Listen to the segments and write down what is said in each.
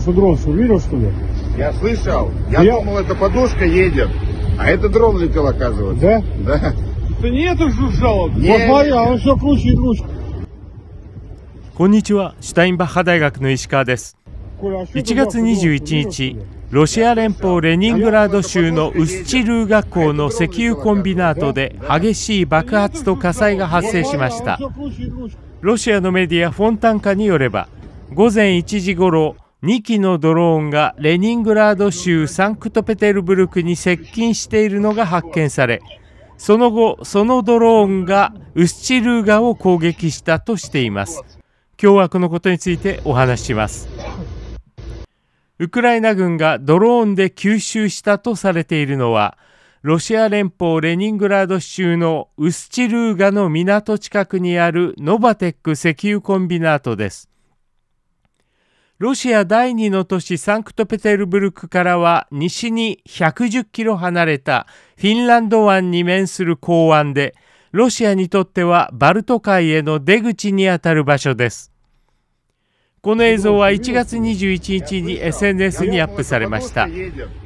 Что дрон увидел, что ли? Я слышал. Я, Я... думал, это подушка едет. А это дрон летел, оказывается. Да? Да. Это не это жужжало? Нет. Посмотри, оно все круче и круче. こんにちは、シュタインバッハ大学の石川です。1月21日、ロシア連邦レニングラード州のウスチルー学校の石油コンビナートで激しい爆発と火災が発生しました。ロシアのメディアフォンタンカによれば、午前1時ごろ、2機のドローンがレニングラード州サンクトペテルブルクに接近しているのが発見されその後そのドローンがウスチルーガを攻撃したとしています凶悪のことについてお話ししますウクライナ軍がドローンで吸収したとされているのはロシア連邦レニングラード州のウスチルーガの港近くにあるノバテック石油コンビナートですロシア第二の都市サンクトペテルブルクからは西に110キロ離れたフィンランド湾に面する港湾で、ロシアにとってはバルト海への出口にあたる場所です。この映像は1月21日に SNS にアップされました。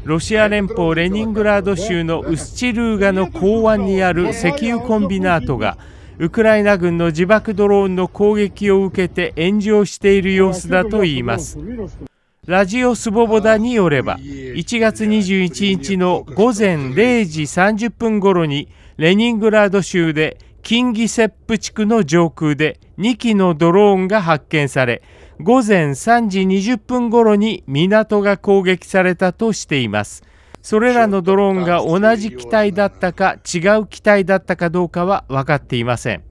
ロシア連邦レニングラード州のウスチルーガの港湾にある石油コンビナートが、ウクライナ軍の自爆ドローンの攻撃を受けて炎上している様子だといいます。ラジオスボボダによれば、1月21日の午前0時30分頃に、レニングラード州でキンギセップ地区の上空で2機のドローンが発見され、午前3時20分頃に港が攻撃されたとしています。それらのドローンが同じ機体だったか違う機体だったかどうかは分かっていません。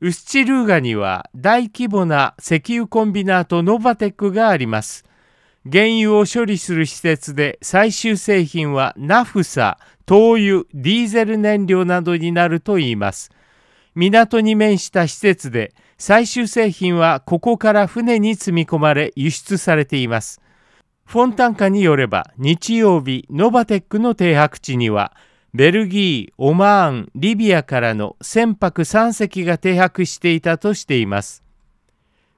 ウスチルーガには大規模な石油コンビナートノバテックがあります。原油を処理する施設で最終製品はナフサ、灯油、ディーゼル燃料などになるといいます。港に面した施設で最終製品はここから船に積み込まれ輸出されています。フォンタンカによれば日曜日ノバテックの停泊地にはベルギー、オマーン、リビアからの船舶3隻が停泊していたとしています。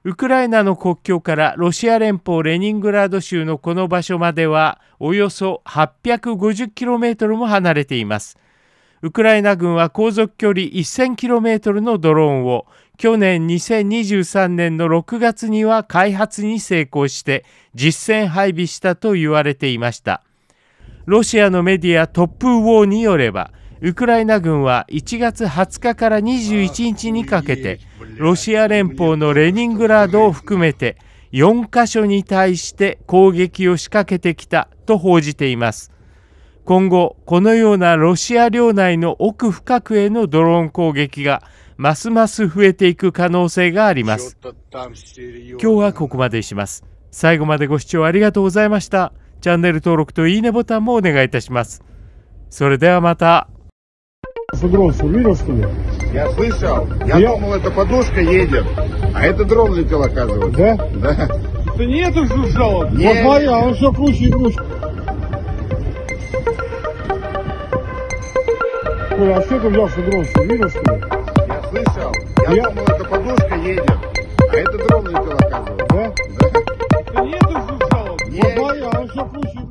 ウクライナの国境からロシア連邦レニングラード州のこの場所まではおよそ 850km も離れています。ウクライナ軍は航続距離 1000km のドローンを去年2023年の6月には開発に成功して実戦配備したと言われていました。ロシアのメディアトップウォーによれば、ウクライナ軍は1月20日から21日にかけて、ロシア連邦のレニングラードを含めて、4カ所に対して攻撃を仕掛けてきたと報じています。今後、このようなロシア領内の奥深くへのドローン攻撃がますます増えていく可能性があります。今日はここまでします。最後までご視聴ありがとうございました。チャンネル登録といいねボタンもお願いいたします。それではまた。слышал? Я, я... думал, это подушка едет. А это дрон летел, оказывается. Да? Да. Это не ты слышал? Не. Боя, он все круче